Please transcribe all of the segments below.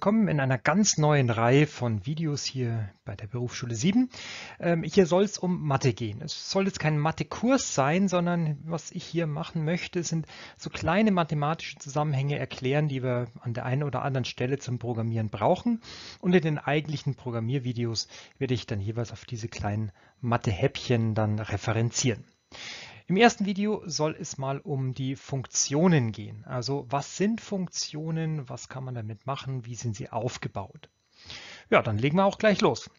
Willkommen in einer ganz neuen Reihe von Videos hier bei der Berufsschule 7. Ähm, hier soll es um Mathe gehen. Es soll jetzt kein Mathekurs sein, sondern was ich hier machen möchte, sind so kleine mathematische Zusammenhänge erklären, die wir an der einen oder anderen Stelle zum Programmieren brauchen. Und in den eigentlichen Programmiervideos werde ich dann jeweils auf diese kleinen Mathe-Häppchen dann referenzieren. Im ersten Video soll es mal um die Funktionen gehen. Also was sind Funktionen, was kann man damit machen, wie sind sie aufgebaut? Ja, dann legen wir auch gleich los.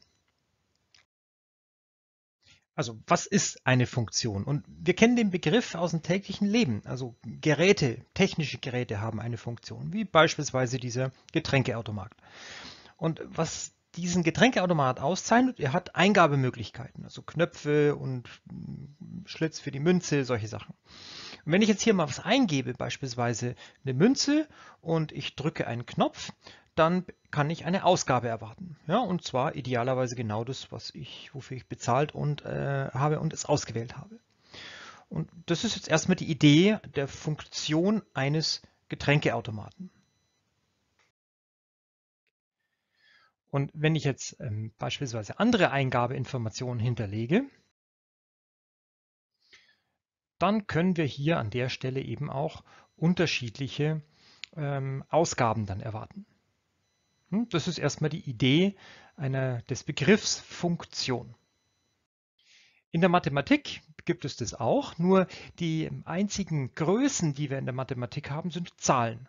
Also was ist eine Funktion? Und wir kennen den Begriff aus dem täglichen Leben. Also Geräte, technische Geräte haben eine Funktion, wie beispielsweise dieser Getränkeautomat. Und was diesen Getränkeautomat auszeichnet, er hat Eingabemöglichkeiten, also Knöpfe und hm, Schlitz für die Münze, solche Sachen. Und wenn ich jetzt hier mal was eingebe, beispielsweise eine Münze und ich drücke einen Knopf, dann kann ich eine Ausgabe erwarten. Ja, und zwar idealerweise genau das, was ich, wofür ich bezahlt und äh, habe und es ausgewählt habe. Und das ist jetzt erstmal die Idee der Funktion eines Getränkeautomaten. Und wenn ich jetzt ähm, beispielsweise andere Eingabeinformationen hinterlege, dann können wir hier an der Stelle eben auch unterschiedliche ähm, Ausgaben dann erwarten. Hm? Das ist erstmal die Idee einer, des Begriffs Funktion. In der Mathematik gibt es das auch, nur die einzigen Größen, die wir in der Mathematik haben, sind Zahlen.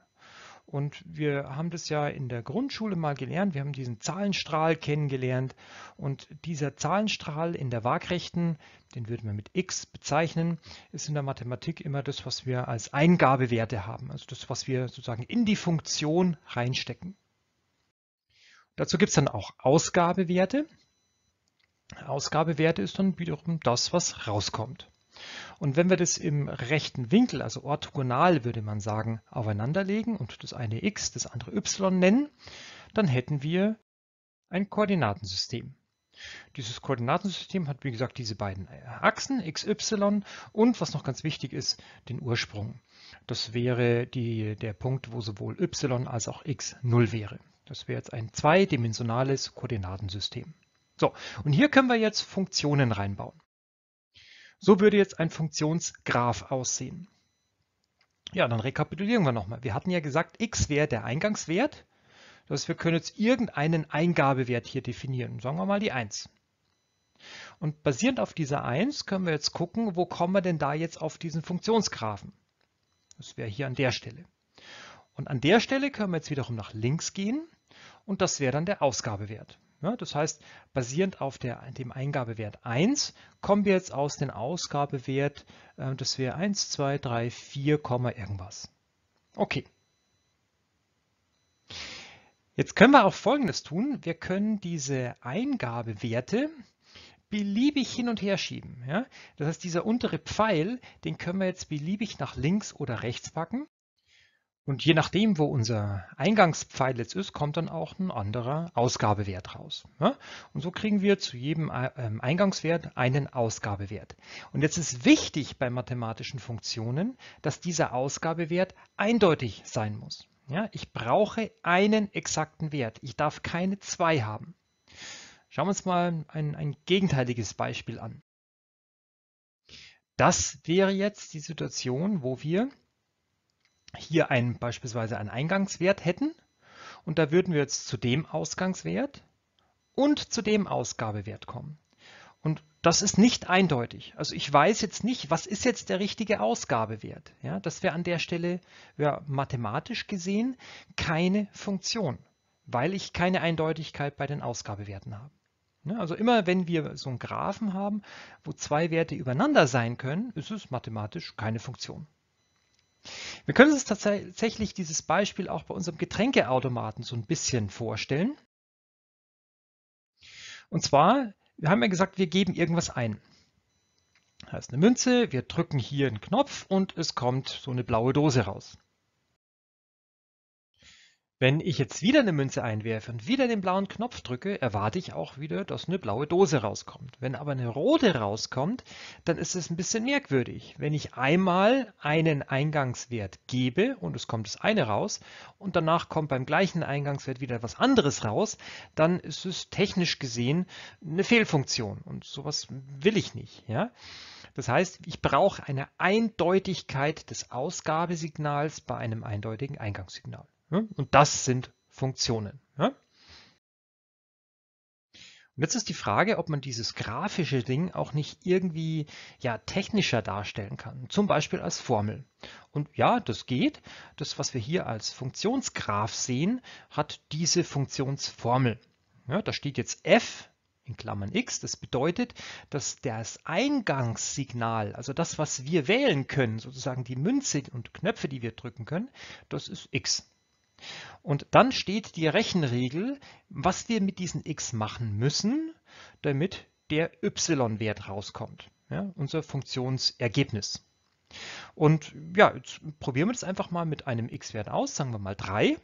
Und wir haben das ja in der Grundschule mal gelernt. Wir haben diesen Zahlenstrahl kennengelernt. Und dieser Zahlenstrahl in der Waagrechten, den würden wir mit x bezeichnen, ist in der Mathematik immer das, was wir als Eingabewerte haben. Also das, was wir sozusagen in die Funktion reinstecken. Dazu gibt es dann auch Ausgabewerte. Ausgabewerte ist dann wiederum das, was rauskommt. Und wenn wir das im rechten Winkel, also orthogonal würde man sagen, aufeinanderlegen und das eine x, das andere y nennen, dann hätten wir ein Koordinatensystem. Dieses Koordinatensystem hat, wie gesagt, diese beiden Achsen, x, y und, was noch ganz wichtig ist, den Ursprung. Das wäre die, der Punkt, wo sowohl y als auch x 0 wäre. Das wäre jetzt ein zweidimensionales Koordinatensystem. So, und hier können wir jetzt Funktionen reinbauen. So würde jetzt ein Funktionsgraph aussehen. Ja, dann rekapitulieren wir nochmal. Wir hatten ja gesagt, x wäre der Eingangswert. Das heißt, wir können jetzt irgendeinen Eingabewert hier definieren. Sagen wir mal die 1. Und basierend auf dieser 1 können wir jetzt gucken, wo kommen wir denn da jetzt auf diesen Funktionsgraphen. Das wäre hier an der Stelle. Und an der Stelle können wir jetzt wiederum nach links gehen und das wäre dann der Ausgabewert. Ne? das heißt, basierend auf der, dem Eingabewert 1 kommen wir jetzt aus dem Ausgabewert, äh, das wäre 1, 2, 3, 4, irgendwas. Okay. Jetzt können wir auch Folgendes tun. Wir können diese Eingabewerte beliebig hin und her schieben. Das heißt, dieser untere Pfeil, den können wir jetzt beliebig nach links oder rechts packen. Und je nachdem, wo unser Eingangspfeil jetzt ist, kommt dann auch ein anderer Ausgabewert raus. Ne? Und so kriegen wir zu jedem äh, ähm, Eingangswert einen Ausgabewert. Und jetzt ist wichtig bei mathematischen Funktionen, dass dieser Ausgabewert eindeutig sein muss. ich brauche einen exakten Wert. Ich darf keine zwei haben. Schauen wir uns mal ein, ein gegenteiliges Beispiel an. Das wäre jetzt die Situation, wo wir hier einen, beispielsweise einen Eingangswert hätten und da würden wir jetzt zu dem Ausgangswert und zu dem Ausgabewert kommen. Und das ist nicht eindeutig. Also ich weiß jetzt nicht, was ist jetzt der richtige Ausgabewert. Ja, das wäre an der Stelle ja, mathematisch gesehen keine Funktion, weil ich keine Eindeutigkeit bei den Ausgabewerten habe. Ja, ne, also immer wenn wir so einen Graphen haben, wo zwei Werte übereinander sein können, ist es mathematisch keine Funktion. Wir können uns tatsächlich dieses Beispiel auch bei unserem Getränkeautomaten so ein bisschen vorstellen. Und zwar, wir haben ja gesagt, wir geben irgendwas ein. Das heißt eine Münze, wir drücken hier einen Knopf und es kommt so eine blaue Dose raus. Wenn ich jetzt wieder eine Münze einwerfe und wieder den blauen Knopf drücke, erwarte ich auch wieder, dass eine blaue Dose rauskommt. Wenn aber eine rote rauskommt, dann ist es ein bisschen merkwürdig. Wenn ich einmal einen Eingangswert gebe und es kommt das eine raus und danach kommt beim gleichen Eingangswert wieder was anderes raus, dann ist es technisch gesehen eine Fehlfunktion und sowas will ich nicht, ja? Das heißt, ich brauche eine Eindeutigkeit des Ausgabesignals bei einem eindeutigen Eingangssignal. Und das sind Funktionen. Und jetzt ist die Frage, ob man dieses grafische Ding auch nicht irgendwie ja technischer darstellen kann, zum Beispiel als Formel. Und ja, das geht. Das, was wir hier als Funktionsgraph sehen, hat diese Funktionsformel. Ja, da steht jetzt f in Klammern x. Das bedeutet, dass das Eingangssignal, also das, was wir wählen können, sozusagen die Münze und Knöpfe, die wir drücken können, das ist x. Und dann steht die Rechenregel, was wir mit diesen x machen müssen, damit der y-Wert rauskommt, ja, unser Funktionsergebnis. Und ja, jetzt probieren wir das einfach mal mit einem x-Wert aus, sagen wir mal 3.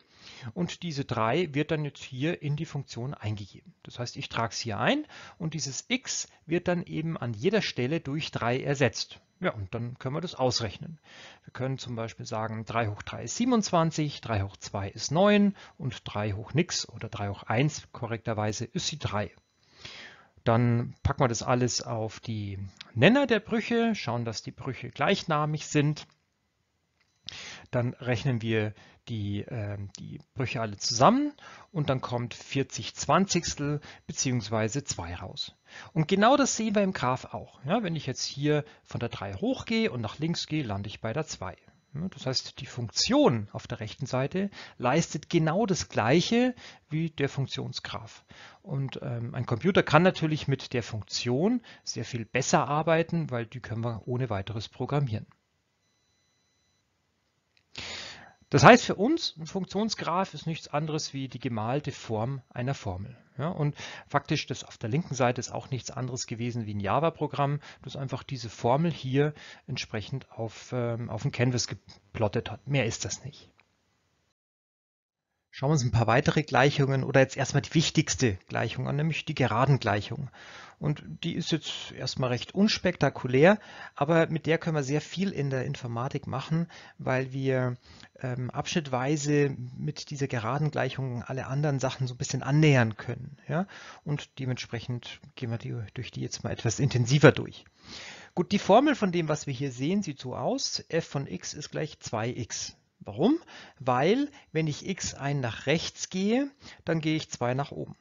Und diese 3 wird dann jetzt hier in die Funktion eingegeben. Das heißt, ich trage es hier ein und dieses x wird dann eben an jeder Stelle durch 3 ersetzt. Ja, und dann können wir das ausrechnen. Wir können zum Beispiel sagen, 3 hoch 3 ist 27, 3 hoch 2 ist 9 und 3 hoch nix oder 3 hoch 1 korrekterweise ist die 3. Dann packen wir das alles auf die Nenner der Brüche, schauen, dass die Brüche gleichnamig sind. Dann rechnen wir die die, äh, die Brüche alle zusammen und dann kommt 40 Zwanzigstel beziehungsweise 2 raus. Und genau das sehen wir im Graph auch. Ja, wenn ich jetzt hier von der 3 hochgehe und nach links gehe, lande ich bei der 2. Das heißt, die Funktion auf der rechten Seite leistet genau das gleiche wie der Funktionsgraph. Und ähm, ein Computer kann natürlich mit der Funktion sehr viel besser arbeiten, weil die können wir ohne weiteres programmieren. Das heißt für uns, ein Funktionsgraph ist nichts anderes wie die gemalte Form einer Formel. Ja, und faktisch das auf der linken Seite ist auch nichts anderes gewesen wie ein Java-Programm, das einfach diese Formel hier entsprechend auf, ähm, auf dem Canvas geplottet hat. Mehr ist das nicht. Schauen wir uns ein paar weitere Gleichungen oder jetzt erstmal die wichtigste Gleichung an, nämlich die Geradengleichung. Und die ist jetzt erstmal recht unspektakulär, aber mit der können wir sehr viel in der Informatik machen, weil wir ähm, abschnittweise mit dieser Geradengleichung alle anderen Sachen so ein bisschen annähern können. Ja? Und dementsprechend gehen wir die, durch die jetzt mal etwas intensiver durch. Gut, die Formel von dem, was wir hier sehen, sieht so aus. f von x ist gleich 2x. Warum? Weil, wenn ich x1 nach rechts gehe, dann gehe ich 2 nach oben.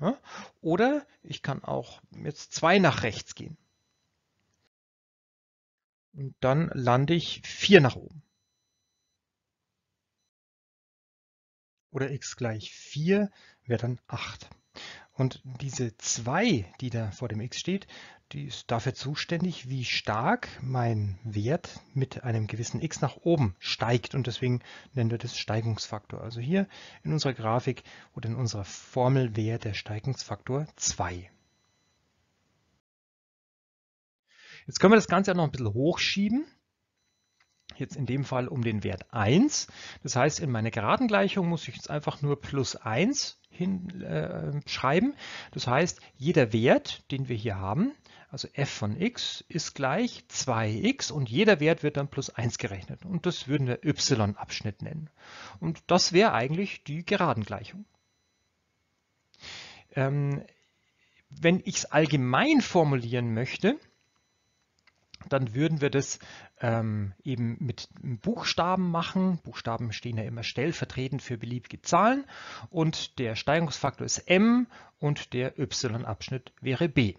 Ja? Oder ich kann auch jetzt 2 nach rechts gehen. Und dann lande ich 4 nach oben. Oder x gleich 4 wäre dann 8. Und diese 2, die da vor dem x steht, die ist dafür zuständig, wie stark mein Wert mit einem gewissen x nach oben steigt. Und deswegen nennen wir das Steigungsfaktor. Also hier in unserer Grafik oder in unserer Formel wäre der Steigungsfaktor 2. Jetzt können wir das Ganze auch noch ein bisschen hochschieben jetzt in dem Fall um den Wert 1. Das heißt, in meine Geradengleichung muss ich jetzt einfach nur plus 1 hinschreiben. Äh, das heißt, jeder Wert, den wir hier haben, also f von x ist gleich 2x und jeder Wert wird dann plus 1 gerechnet. Und das würden wir y-Abschnitt nennen. Und das wäre eigentlich die Geradengleichung. Ähm, wenn ich es allgemein formulieren möchte, dann würden wir das ähm, eben mit Buchstaben machen. Buchstaben stehen ja immer stellvertretend für beliebige Zahlen und der Steigungsfaktor ist m und der y-Abschnitt wäre b.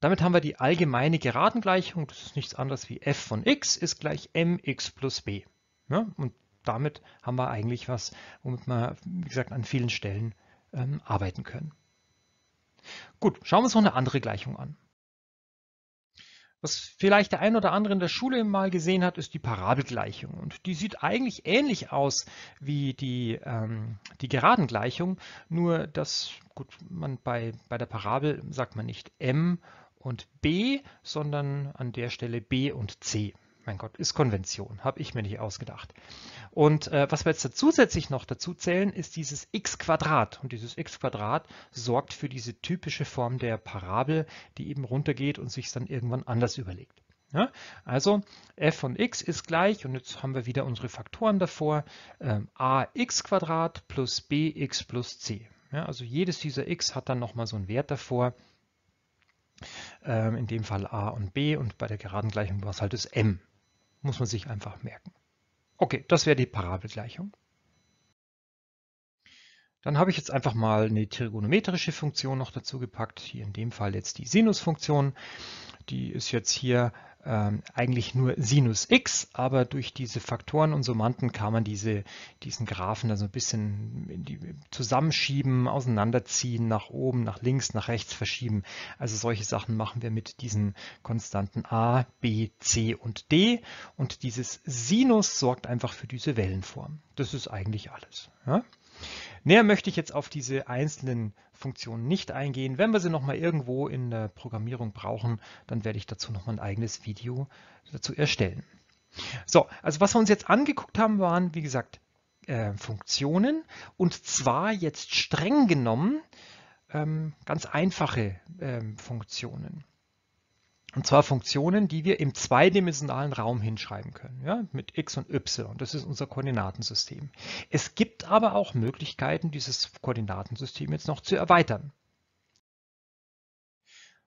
Damit haben wir die allgemeine Geradengleichung, das ist nichts anderes wie f von x ist gleich mx plus b. Ja, und damit haben wir eigentlich was, womit wir, wie gesagt, an vielen Stellen ähm, arbeiten können. Gut, schauen wir uns noch eine andere Gleichung an. Was vielleicht der ein oder andere in der Schule mal gesehen hat, ist die Parabelgleichung. Und die sieht eigentlich ähnlich aus wie die, ähm, die Geradengleichung, nur dass gut, man bei, bei der Parabel sagt man nicht m und b, sondern an der Stelle b und c. Mein Gott, ist Konvention, habe ich mir nicht ausgedacht. Und äh, was wir jetzt zusätzlich noch dazu zählen, ist dieses x Quadrat. Und dieses x Quadrat sorgt für diese typische Form der Parabel, die eben runtergeht und sich dann irgendwann anders überlegt. Ja? Also f von x ist gleich, und jetzt haben wir wieder unsere Faktoren davor, ähm, ax Quadrat plus bx plus c. Ja, also jedes dieser x hat dann nochmal so einen Wert davor, ähm, in dem Fall a und b, und bei der geraden Gleichung war es halt das m. Muss man sich einfach merken. Okay, das wäre die Parabelgleichung. Dann habe ich jetzt einfach mal eine trigonometrische Funktion noch dazu gepackt, hier in dem Fall jetzt die Sinusfunktion. Die ist jetzt hier ähm, eigentlich nur Sinus x, aber durch diese Faktoren und Summanden kann man diese, diesen Graphen also ein bisschen zusammenschieben, auseinanderziehen, nach oben, nach links, nach rechts verschieben. Also solche Sachen machen wir mit diesen Konstanten a, b, c und d und dieses Sinus sorgt einfach für diese Wellenform. Das ist eigentlich alles. Ja? Näher möchte ich jetzt auf diese einzelnen Funktionen nicht eingehen. Wenn wir sie nochmal irgendwo in der Programmierung brauchen, dann werde ich dazu nochmal ein eigenes Video dazu erstellen. So, also was wir uns jetzt angeguckt haben, waren, wie gesagt, äh, Funktionen und zwar jetzt streng genommen ähm, ganz einfache ähm, Funktionen. Und zwar Funktionen, die wir im zweidimensionalen Raum hinschreiben können, ja, mit x und y. Das ist unser Koordinatensystem. Es gibt aber auch Möglichkeiten, dieses Koordinatensystem jetzt noch zu erweitern.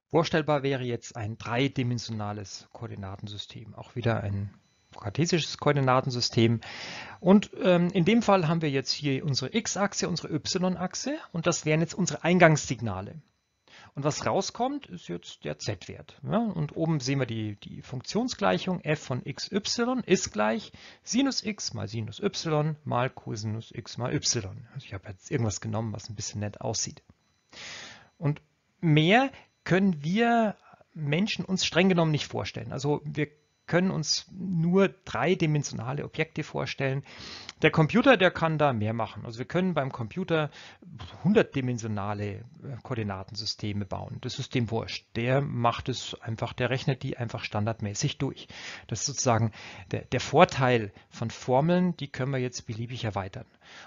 Vorstellbar wäre jetzt ein dreidimensionales Koordinatensystem, auch wieder ein kartesisches Koordinatensystem. Und ähm, in dem Fall haben wir jetzt hier unsere x-Achse, unsere y-Achse und das wären jetzt unsere Eingangssignale. Und was rauskommt, ist jetzt der z-Wert. Ja, ne? und oben sehen wir die, die Funktionsgleichung f von xy ist gleich Sinus x mal Sinus y mal Cosinus x mal y. Also ich habe jetzt irgendwas genommen, was ein bisschen nett aussieht. Und mehr können wir Menschen uns streng genommen nicht vorstellen. Also wir können uns nur dreidimensionale Objekte vorstellen. Der Computer, der kann da mehr machen. Also wir können beim Computer hundertdimensionale äh, Koordinatensysteme bauen. Das System wurscht. Der macht es einfach, der rechnet die einfach standardmäßig durch. Das ist sozusagen der, der Vorteil von Formeln, die können wir jetzt beliebig erweitern.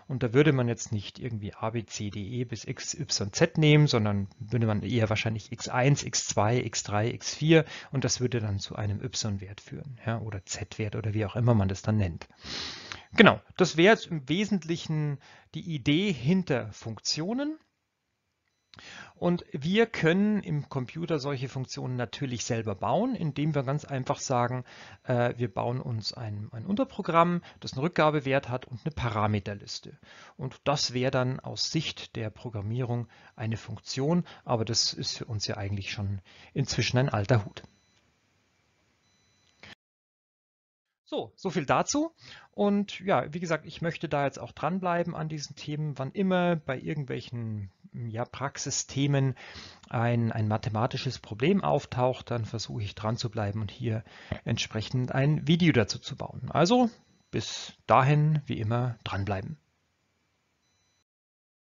Und da würde man jetzt nicht irgendwie A, B, C, D, E bis X, Y, Z nehmen, sondern würde man eher wahrscheinlich X1, X2, X3, X4 und das würde dann zu einem Y-Wert führen führen, ja, oder Z-Wert oder wie auch immer man das dann nennt. Genau, das wäre jetzt im Wesentlichen die Idee hinter Funktionen. Und wir können im Computer solche Funktionen natürlich selber bauen, indem wir ganz einfach sagen, äh, wir bauen uns ein, ein, Unterprogramm, das einen Rückgabewert hat und eine Parameterliste. Und das wäre dann aus Sicht der Programmierung eine Funktion, aber das ist für uns ja eigentlich schon inzwischen ein alter Hut. So, so viel dazu. Und ja, wie gesagt, ich möchte da jetzt auch dranbleiben an diesen Themen, wann immer bei irgendwelchen hm, ja, Praxisthemen ein, ein mathematisches Problem auftaucht, dann versuche ich dran zu bleiben und hier entsprechend ein Video dazu zu bauen. Also bis dahin, wie immer, dranbleiben.